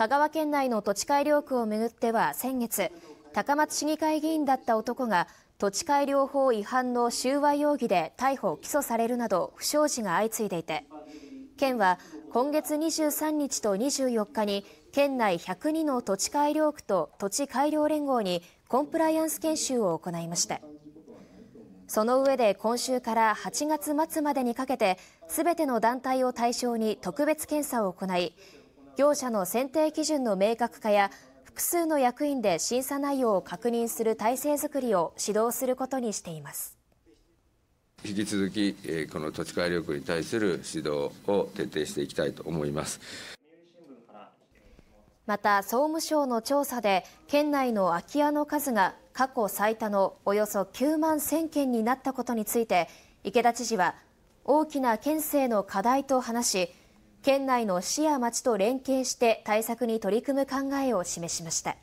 香川県内の土地改良区をめぐっては先月高松市議会議員だった男が土地改良法違反の収賄容疑で逮捕・起訴されるなど不祥事が相次いでいて県は今月23日と24日に県内102の土地改良区と土地改良連合にコンプライアンス研修を行いましたその上で今週から8月末までにかけて全ての団体を対象に特別検査を行い業者の選定基準の明確化や複数の役員で審査内容を確認する体制づくりを指導することにしています引き続きこの土地改良区に対する指導を徹底していきたいと思いますまた総務省の調査で県内の空き家の数が過去最多のおよそ9万1000件になったことについて池田知事は大きな県政の課題と話し県内の市や町と連携して対策に取り組む考えを示しました。